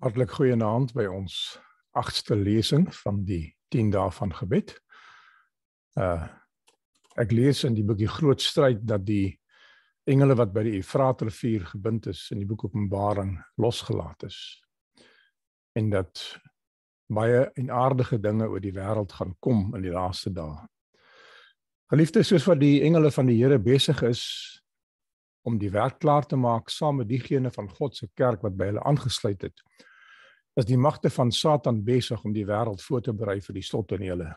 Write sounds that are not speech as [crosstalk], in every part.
Hartlik goeienaand by ons agste lesing van die 10 dae van gebed. Uh ek lees in die boek die groot stryd dat die engele wat by die Efraatrivier gebind is in die boek Openbaring losgelaat is en dat baie en aardige dinge oor die wêreld gaan kom in die laaste dae. Geliefdes, soos wat die engele van die Here besig is om die werk klaar te maak saam met diegene van God se kerk wat by hulle aangesluit het, is die magte van Satan besig om die wêreld voor te berei vir die slottonele.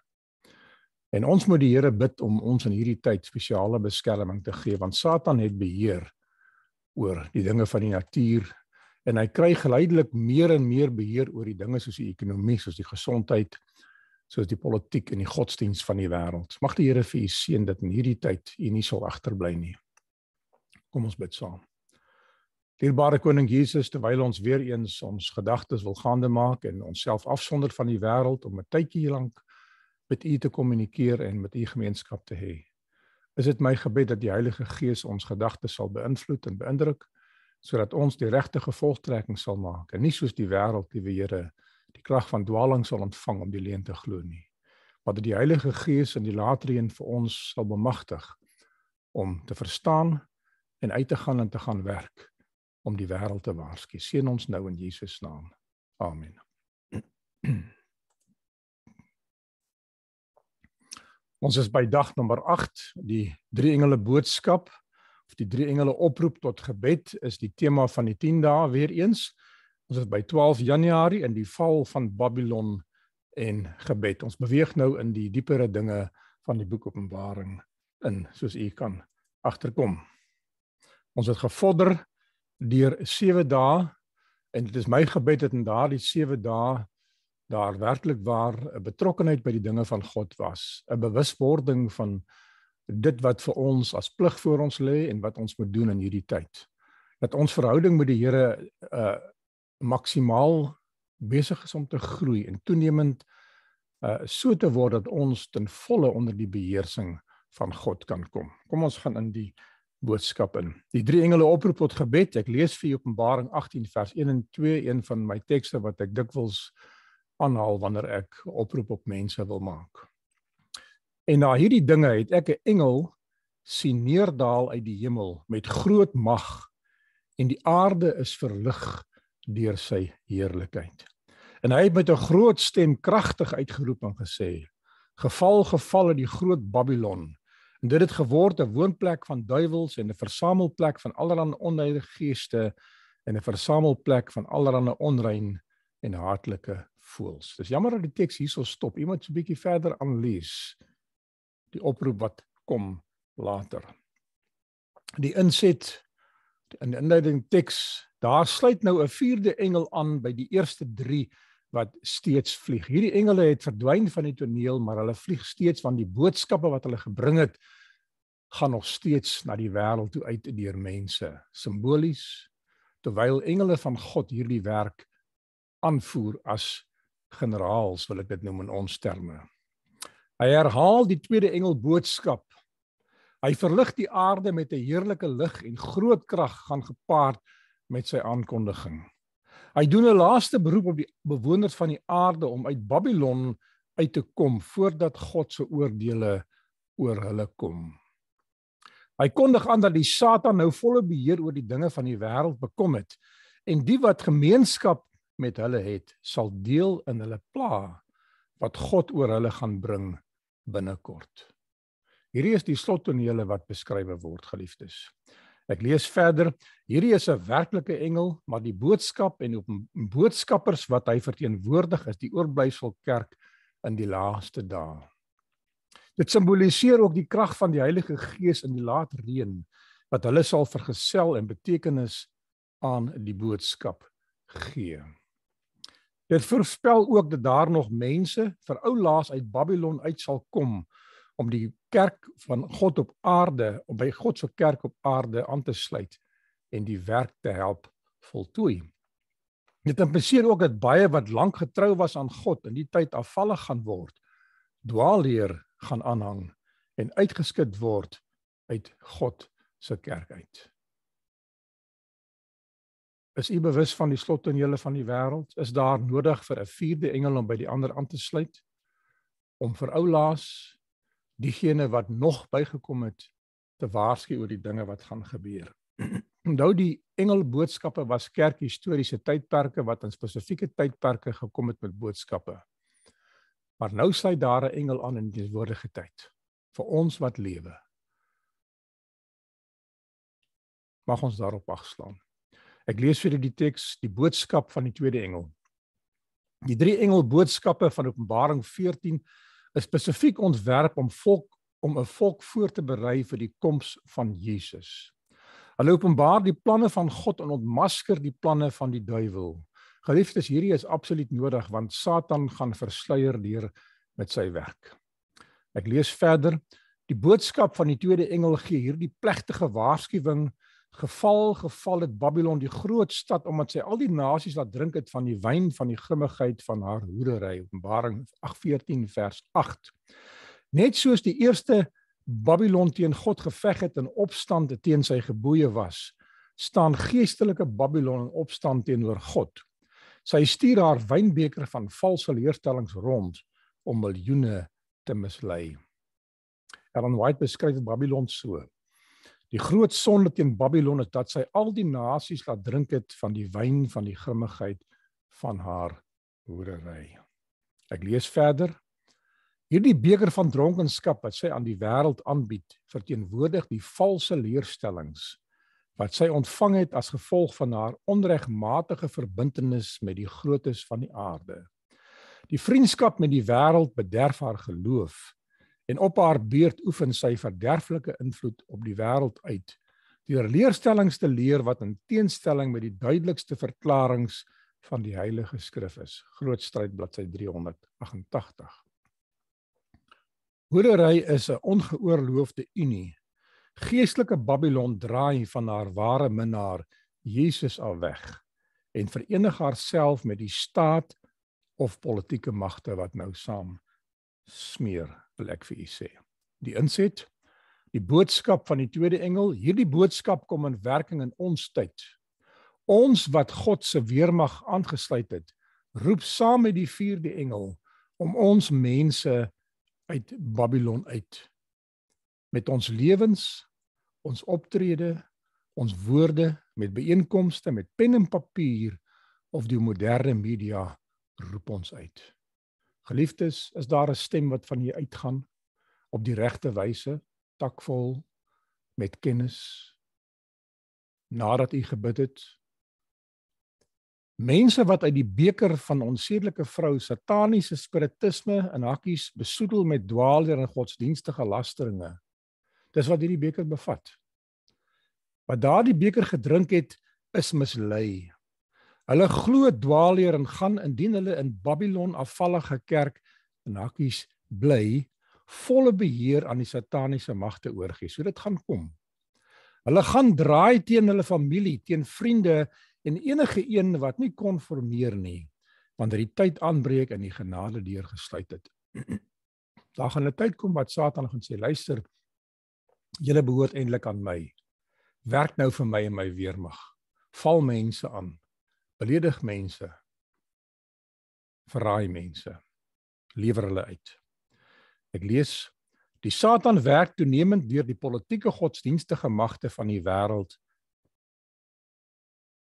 En ons moet die Here bid om ons in hierdie tyd spesiale beskerming te gee want Satan het beheer oor die dinge van die natuur en hy kry geleidelik meer en meer beheer oor die dinge soos die ekonomie, soos die gesondheid, soos die politiek en die godsdiens van die wêreld. Mag die Here vir u seën dat in hierdie tyd u nie sal agterbly nie. Kom ons bid saam. Dierbare koning Jesus, terwyl ons weer eens ons gedagtes wil gaande maak en onsself afsonder van die wêreld om 'n tydjie lank met U te kommunikeer en met U gemeenskap te hê. Is dit my gebed dat die Heilige Gees ons gedagtes sal beïnvloed en beïndruk sodat ons die regte gevolgtrekking sal maak en nie soos die wêreld, liewe Here, die krag van dwaaling sal ontvang om die leuen te glo nie. Maar dat die Heilige Gees in die latereën vir ons sal bemagtig om te verstaan en uit te gaan en te gaan werk om die wêreld te waarsku. Seën ons nou in Jesus naam. Amen. [clears throat] Ons is by dag nommer 8, die drie engele boodskap of die drie engele oproep tot gebed is die tema van die 10 dae weer eens. Ons is by 12 Januarie in die val van Babylon en gebed. Ons beweeg nou in die dieperre dinge van die boek Openbaring in, soos u kan agterkom. Ons het gevorder deur 7 dae en dit is my gebed dat in daardie 7 dae daar werklik waar 'n betrokkeheid by die dinge van God was, 'n bewuswording van dit wat vir ons as plig voor ons lê en wat ons moet doen in hierdie tyd. Dat ons verhouding met die Here uh maksimaal besig is om te groei en toenemend uh so te word dat ons ten volle onder die beheersing van God kan kom. Kom ons gaan in die boodskap in. Die drie engele oproep tot gebed. Ek lees vir Openbaring 18 vers 1 en 2, een van my tekste wat ek dikwels aanhaal wanneer ek oproep op mense wil maak. En na hierdie dinge het ek 'n engel sien neerdal uit die hemel met groot mag en die aarde is verlig deur sy heerlikheid. En hy het met 'n groot stem kragtig uitgeroep en gesê: "Geval, geval uit die groot Babylon." En dit het geword 'n woonplek van duiwels en 'n versamelplek van allerlei onheilige geeste en 'n versamelplek van allerlei onrein en hartlike voels. Dis jammer dat die teks hierso stop. Iemand so 'n bietjie verder aanlees die oproep wat kom later. Die inset in die inleiding teks, daar sluit nou 'n vierde engel aan by die eerste 3 wat steeds vlieg. Hierdie engele het verdwyn van die toneel, maar hulle vlieg steeds want die boodskappe wat hulle gebring het gaan nog steeds na die wêreld toe uit deur mense, simbolies terwyl engele van God hierdie werk aanvoer as generaals, wil ek dit noem in ons terme. Hy herhaal die tweede engel boodskap. Hy verlig die aarde met 'n heerlike lig en groot krag gaan gepaard met sy aankondiging. Hy doen 'n laaste beroep op die bewoners van die aarde om uit Babylon uit te kom voordat God se oordeele oor hulle kom. Hy kondig aan dat die Satan nou volle beheer oor die dinge van die wêreld bekom het en die wat gemeenskap met hulle het, sal deel in hulle pla wat God oor hulle gaan bring binnekort. Hierdie is die slottonele wat beskryf word, geliefdes. Ek lees verder: Hierdie is 'n werklike engel, maar die boodskap en op boodskappers wat hy verteenwoordig is die oorblyfsel kerk in die laaste dae. Dit simboliseer ook die krag van die Heilige Gees in die laat reën wat hulle sal vergesel en betekenis aan die boodskap gee. Dit voorspel ook dat daar nog mense vir ou laas uit Babelon uit sal kom om die kerk van God op aarde, om by God se kerk op aarde aan te sluit en die werk te help voltooi. Dit impliseer ook dat baie wat lank getrou was aan God in die tyd afvallig gaan word, dwaalleer gaan aanhang en uitgeskit word uit God se kerk uit. Is u bewus van die slottonele van die wêreld? Is daar nodig vir 'n vierde engel om by die ander aan te sluit? Om vir oulaas, diegene wat nog bygekom het te waarsku oor die dinge wat gaan gebeur. [clears throat] Onthou die engelboodskappe was kerkhistoriese tydperke wat aan spesifieke tydperke gekom het met boodskappe. Maar nou sluit daar 'n engel aan in die wordige tyd vir ons wat lewe. Mag ons daarop agslaan. Ek lees vir julle die teks, die boodskap van die tweede engel. Die drie engel boodskappe van Openbaring 14 'n spesifiek ontwerp om volk om 'n volk voor te berei vir die koms van Jesus. Hulle openbaar die planne van God en ontmasker die planne van die duiwel. Geliefdes, hierdie is absoluut nodig want Satan gaan versluier deur met sy werk. Ek lees verder. Die boodskap van die tweede engel gee hierdie plegtige waarskuwing geval geval het Babylon die groot stad omdat sy al die nasies laat drink het van die wyn van die grimmigheid van haar hoerery Openbaring 8:14 vers 8 Net soos die eerste Babylon teen God geveg het en opstand teen sy geboeye was staan geestelike Babylon in opstand teenoor God Sy stuur haar wynbeker van valse leerstellings rond om miljoene te mislei Ellen White beskryf Babylon so Die groot sonde teen Babylon is dat sy al die nasies laat drink het van die wyn van die grimmigheid van haar hoerery. Ek lees verder. Hierdie beker van dronkenskap wat sy aan die wêreld aanbied, verteenwoordig die valse leerstellings wat sy ontvang het as gevolg van haar onregmatige verbintenis met die grootes van die aarde. Die vriendskap met die wêreld bederf haar geloof en op haar beurt oefen sy verderflike invloed op die wêreld uit deur leerstellings te leer wat in teenstelling met die duidelikste verklaringe van die Heilige Skrif is. Groot Stryd bladsy 388. Hoerery is 'n ongeoorloofde unie. Geestelike Babylon draai van haar ware minnaar Jesus af weg en verenig haarself met die staat of politieke magte wat nou saam smeer wil ek vir u sê. Die inset, die boodskap van die tweede engel, hierdie boodskap kom in werking in ons tyd. Ons wat God se weermag aangesluit het, roep saam met die vierde engel om ons mense uit Babylon uit met ons lewens, ons optrede, ons woorde, met byeenkomste, met pen en papier of die moderne media roep ons uit. Geliefdes, is daar 'n stem wat van hier uitgaan op die regte wyse, takvol met kennis nadat u gebid het? Mense wat uit die beker van onsedelike vrou sataniese spiritisme in hakkies besoedel met dwaalder en godsdienstige lasteringe. Dis wat hierdie beker bevat. Wat daardie beker gedrink het, is mislei. Hulle glo dwaalleer en gaan indien hulle in Babylon afvallige kerk in hakkies bly, volle beheer aan die sataniese magte oorgie. So dit gaan kom. Hulle gaan draai teen hulle familie, teen vriende en enige een wat nie konformeer nie, wanneer die tyd aanbreek en die genade deur gesluit het. [clears throat] Daar gaan 'n tyd kom wat Satan gaan sê, luister, julle behoort eintlik aan my. Werk nou vir my en my weermag. Val mense aan beledig mense verraai mense lewer hulle uit ek lees die satan werk toenemend deur die politieke godsdienstige magte van die wêreld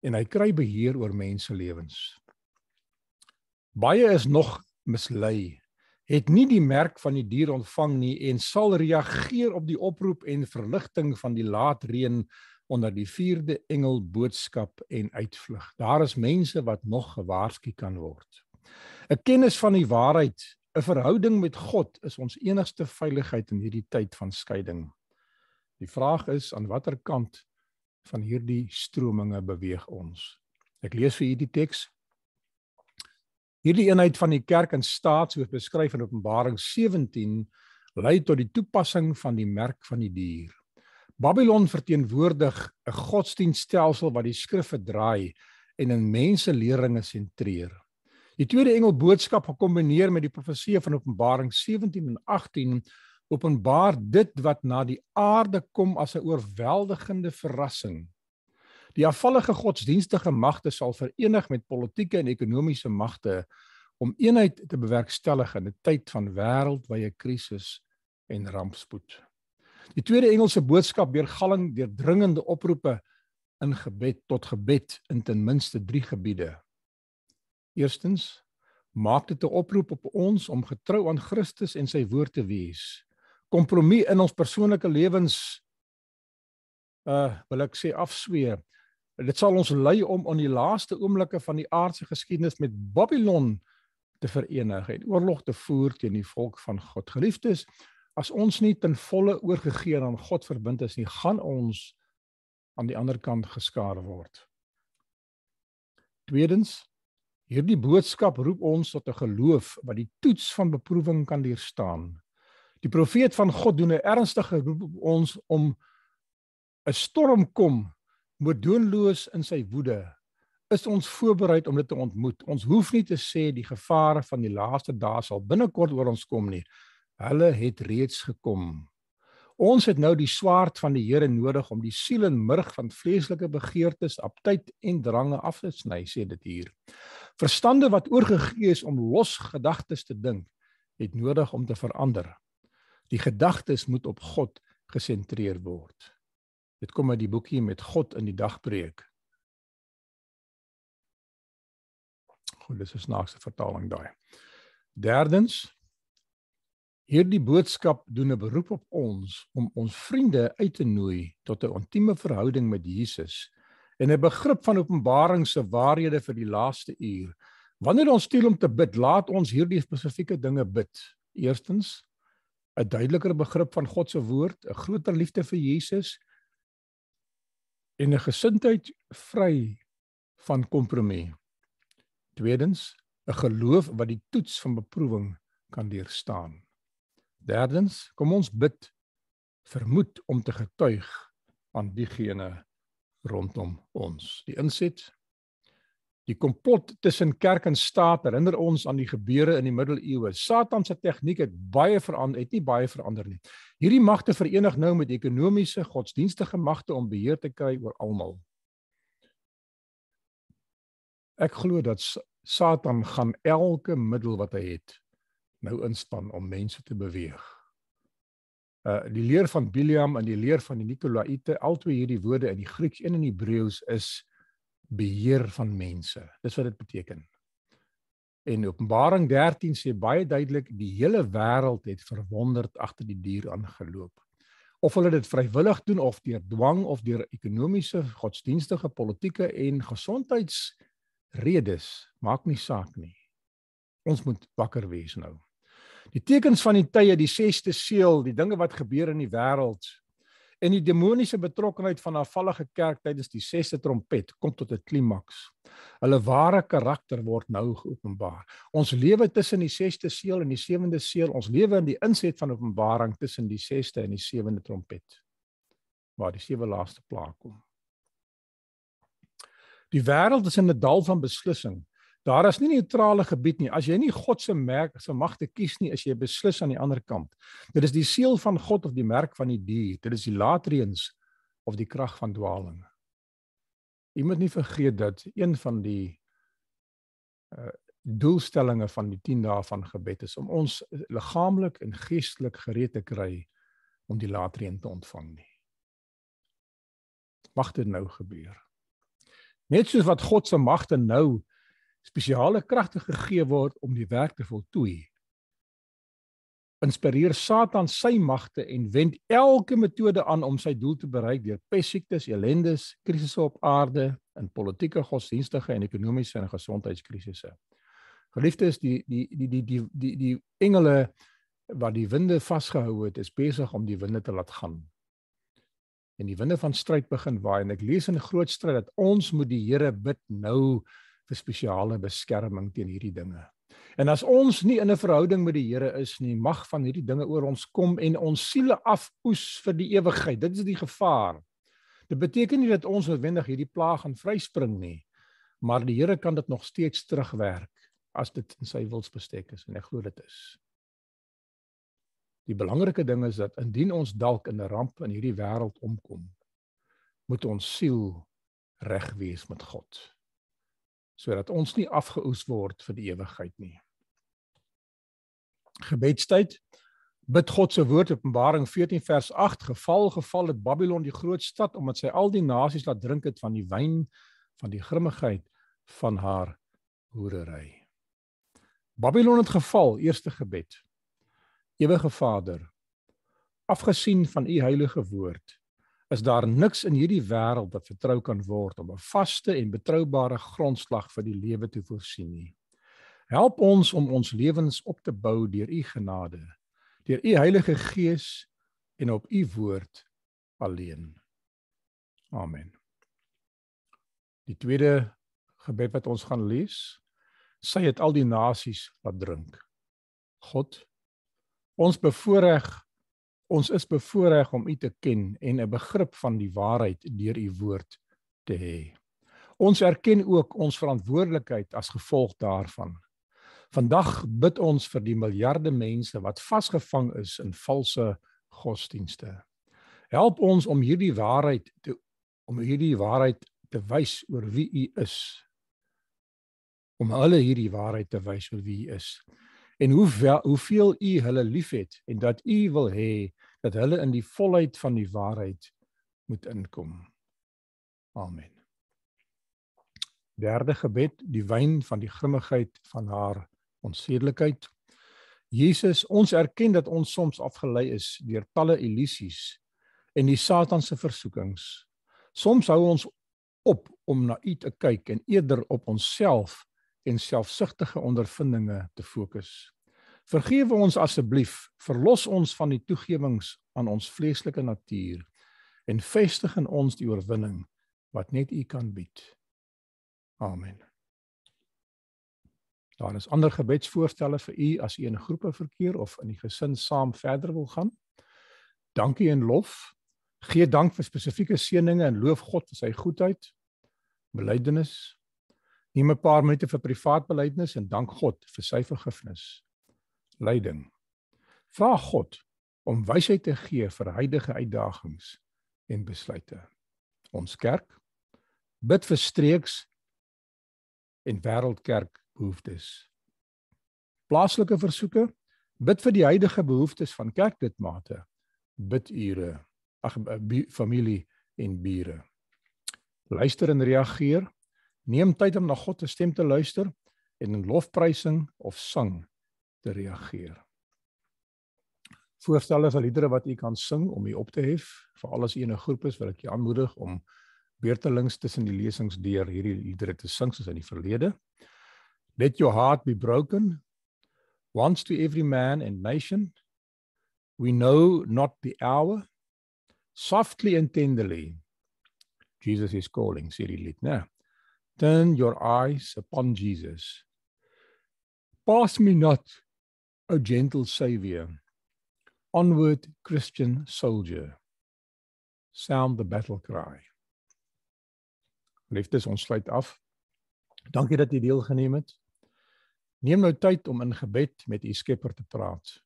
en hy kry beheer oor mense lewens baie is nog mislei het nie die merk van die dier ontvang nie en sal reageer op die oproep en verligting van die laat reën onder die vierde engel boodskap en uitvlug. Daar is mense wat nog gewaarsku kan word. 'n Kennis van die waarheid, 'n verhouding met God is ons enigste veiligheid in hierdie tyd van skeiding. Die vraag is aan watter kant van hierdie strominge beweeg ons? Ek lees vir hierdie teks. Hierdie eenheid van die kerk en staat soos beskryf in Openbaring 17 lei tot die toepassing van die merk van die dier. Babylon verteenwoordig 'n godsdienststelsel wat die skrifte draai en in mense leringe sentreer. Die tweede engel boodskap gekombineer met die profeseë van Openbaring 17 en 18 openbaar dit wat na die aarde kom as 'n oorweldigende verrassing. Die afvallige godsdienstige magte sal verenig met politieke en ekonomiese magte om eenheid te bewerkstellig in 'n tyd van wêreldwye krisis en rampspoed. Die tweede Engelse boodskap weergalling deur dringende oproepe in gebed tot gebed in ten minste 3 gebiede. Eerstens maak dit 'n oproep op ons om getrou aan Christus en sy woord te wees. Kompromie in ons persoonlike lewens uh wil ek sê afswee. Dit sal ons lei om aan die laaste oomblikke van die aardse geskiedenis met Babylon te verenig en oorlog te voer teen die volk van God. Geliefdes, as ons nie ten volle oorgegee aan God verbind is nie, gaan ons aan die ander kant geskaar word. Tweedens, hierdie boodskap roep ons tot 'n geloof wat die toets van beproewing kan weerstaan. Die profeet van God doen 'n ernstige roep op ons om 'n storm kom moedeloos in sy woede is ons voorberei om dit te ontmoet. Ons hoef nie te sê die gevare van die laaste dae sal binnekort oor ons kom nie. Hulle het reeds gekom. Ons het nou die swaard van die Here nodig om die siel en murg van vleeslike begeertes, aptyd en drange af te sny, sê dit hier. Verstande wat oorgegee is om los gedagtes te dink, het nodig om te verander. Die gedagtes moet op God gesentreer word. Dit kom uit die boekie met God in die dagpreek. Goed, dis 'n snaakse vertaling daai. Derdens, Hierdie boodskap doen 'n beroep op ons om ons vriende uit te nooi tot 'n intieme verhouding met Jesus en 'n begrip van Openbaring se waarhede vir die laaste uur. Wanneer ons stil om te bid, laat ons hierdie spesifieke dinge bid. Eerstens, 'n duideliker begrip van God se woord, 'n groter liefde vir Jesus en 'n gesindheid vry van kompromie. Tweedens, 'n geloof wat die toets van beproewing kan deurstaan. Derdens, kom ons bid vermoed om te getuig aan diegene rondom ons. Die inset Die komplot tussen kerk en staat herinner ons aan die gebeure in die middeleeue. Satan se tegniek het baie verander, het nie baie verander nie. Hierdie magte verenig nou met ekonomiese, godsdienstige magte om beheer te kry oor almal. Ek glo dat Satan gaan elke middel wat hy het nou inspan om mense te beweeg. Uh die leer van Biliam en die leer van die Nikolaïte, albei hierdie woorde in die Grieks en in Hebreëus is beheer van mense. Dis wat dit beteken. En Openbaring 13 sê baie duidelik die hele wêreld het verwonderd agter die dier aangeloop. Of hulle dit vrywillig doen of deur dwang of deur ekonomiese, godsdienstige, politieke en gesondheidsredes, maak nie saak nie. Ons moet wakker wees nou. Die tekens van die tye, die sesde seël, die dinge wat gebeur in die wêreld en die demoniese betrokkeheid van 'n afvallige kerk tydens die sesde trompet kom tot 'n klimaks. Hulle ware karakter word nou geopenbaar. Ons lewe tussen die sesde seël en die sewende seël, ons lewe in die inset van Openbaring tussen die sesde en die sewende trompet waar die sewe laaste plaas kom. Die wêreld is in 'n dal van beslissing. Daar is nie neutrale gebied nie. As jy nie God se merk, se magte kies nie, is jy beslis aan die ander kant. Dit is die seël van God of die merk van die dier. Dit is die latreens of die krag van dwaaling. Jy moet nie vergeet dat een van die uh doelstellings van die 10 dae van gebed is om ons liggaamlik en geestelik gereed te kry om die latreën te ontvang nie. Mag dit nou gebeur. Net soos wat God se magte nou spesiale kragte gegee word om die werk te voltooi. Inspireer Satan sy magte en wend elke metode aan om sy doel te bereik deur pestsiektes, ellendes, krisisse op aarde, in politieke, godsdienstige en ekonomiese en gesondheidskrisisse. Geliefdes, die die die die die die die engele wat die winde vasgehou het, is besig om die winde te laat gaan. En die winde van stryd begin waai en ek lees in groot stryd dat ons moet die Here bid nou vir spesiale beskerming teen hierdie dinge. En as ons nie in 'n verhouding met die Here is nie, mag van hierdie dinge oor ons kom en ons siele afoes vir die ewigheid. Dit is die gevaar. Dit beteken nie dat ons noodwendig hierdie plaag gaan vryspring nie, maar die Here kan dit nog steeds terugwerk as dit in sy wils bestek is en ek glo dit is. Die belangrike ding is dat indien ons dalk in 'n ramp in hierdie wêreld omkom, moet ons siel reg wees met God sodat ons nie afgeoes word vir die ewigheid nie. Gebedstyd. Bid God se woord Openbaring 14 vers 8 geval geval het Babylon die groot stad omdat sy al die nasies laat drink het van die wyn van die grimmigheid van haar hoerery. Babylon het geval, eerste gebed. Ewige Vader, afgesien van u heilige woord, is daar niks in hierdie wêreld wat vertrou kan word om 'n vaste en betroubare grondslag vir die lewe te voorsien nie. Help ons om ons lewens op te bou deur u genade, deur u Heilige Gees en op u woord alleen. Amen. Die tweede gebed wat ons gaan lees, sê dit al die nasies wat drink. God, ons bevoorreg Ons is bevoordeel om U te ken en 'n begrip van die waarheid deur U woord te hê. Ons erken ook ons verantwoordelikheid as gevolg daarvan. Vandag bid ons vir die miljarde mense wat vasgevang is in valse godsdienste. Help ons om hierdie waarheid te om hierdie waarheid te wys oor wie U is. Om hulle hierdie waarheid te wys oor wie U is en hoe wel, hoeveel u hulle liefhet en dat u wil hê dat hulle in die volheid van die waarheid moet inkom. Amen. Derde gebed, die wyn van die grimmigheid van haar onsedelikheid. Jesus, ons erken dat ons soms afgelei is deur talle illusies en die satanse versoekings. Soms hou ons op om na U te kyk en eerder op onsself en selfsugtige ondervindinge te fokus. Vergewe ons asseblief, verlos ons van die toegewings aan ons vleeslike natuur en vestig in ons die oorwinning wat net U kan bied. Amen. Daar is ander gebedsvoorstelle vir u as u in groepe verkeer of in die gesin saam verder wil gaan. Dankie en lof. Gee dank vir spesifieke seëninge en loof God vir sy goedheid. Belydenis Neem 'n paar minute vir privaat belydenis en dank God vir sy vergifnis. Leiding. Vra God om wysheid te gee vir huidige uitdagings en besluite. Ons kerk bid vir streeks en wêreldkerk behoeftes. Plaaslike versoeke, bid vir die huidige behoeftes van kerklidmate, bidure, ag eh, familie en bure. Luister en reageer Neem tyd om na God se stem te luister en in lofprysing of sang te reageer. Voorstelle vir liedere wat u kan sing om u op te hef, vir alles enige groep is wil ek u aanmoedig om beurtelings tussen die lesings deur hierdie liedere te sing soos in die verlede. Let your heart be broken once to every man and nation we know not the hour softly and tenderly Jesus is calling sê die lied, né? Nee turn your eyes upon Jesus. Pass me not, O gentle Saviour. Onward, Christian soldier. Sound the battle cry. Liefdes, ons sluit af. Dankie dat jy deelgeneem het. Neem nou tyd om in gebed met u Skepper te praat.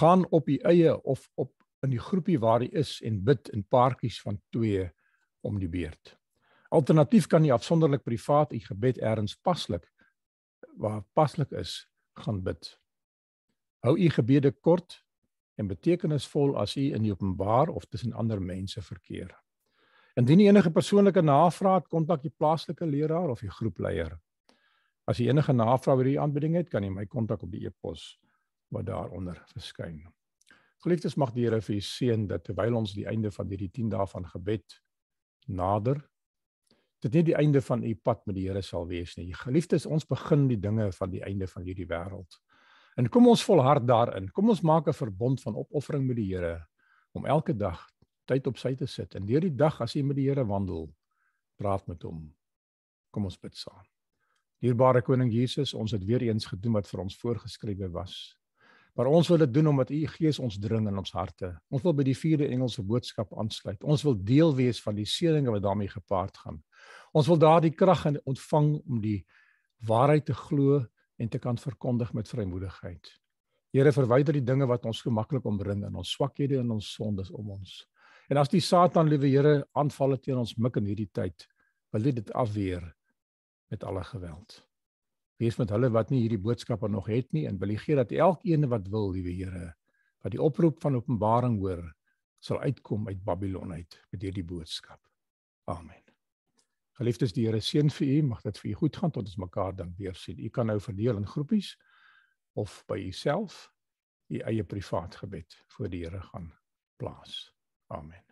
Gaan op u eie of op in die groepie waar jy is en bid in paartjies van 2 om die beurt. Alternatief kan jy afsonderlik privaat u gebed eers paslik waar paslik is gaan bid. Hou u gebede kort en betekenisvol as u in die openbaar of tussen ander mense verkeer. Indien enige persoonlike navraag kontak die plaaslike leraar of die groepleier. As jy enige navraag oor hierdie aanbieding het, kan jy my kontak op die e-pos wat daaronder verskyn. Geliefdes mag die Here vir u seën dat terwyl ons die einde van hierdie 10 dae van gebed nader, dit nie die einde van u pad met die Here sal wees nie. Geliefdes, ons begin die dinge van die einde van hierdie wêreld. En kom ons volhard daarin. Kom ons maak 'n verbond van opoffering met die Here om elke dag tyd op sy te sit en deur die dag as jy met die Here wandel, praat met hom. Kom ons bid saam. Dierbare koning Jesus, ons het weer eens gedoen wat vir ons voorgeskrywe was. Maar ons wil dit doen omdat u Gees ons dring in ons harte. Ons wil by die vierde engelse boodskap aansluit. Ons wil deel wees van die seëninge wat daarmee gepaard gaan. Ons wil daardie krag ontvang om die waarheid te glo en te kan verkondig met vrymoedigheid. Here verwyder die dinge wat ons gemaklik ombring in ons swakhede en ons sondes om ons. En as die Satan, liewe Here, aanvalle teen ons mik in hierdie tyd, wil dit afweer met alle geweld wees met hulle wat nie hierdie boodskap nog het nie en wil gee dat elkeen wat wil, liewe Here, wat die oproep van Openbaring hoor, sal uitkom uit Babylon uit met hierdie boodskap. Amen. Geliefdes, die Here seën vir u, mag dit vir u goed gaan tot ons mekaar dan weer sien. U kan nou verdeel in groepies of by uself u eie privaat gebed voor die Here gaan plaas. Amen.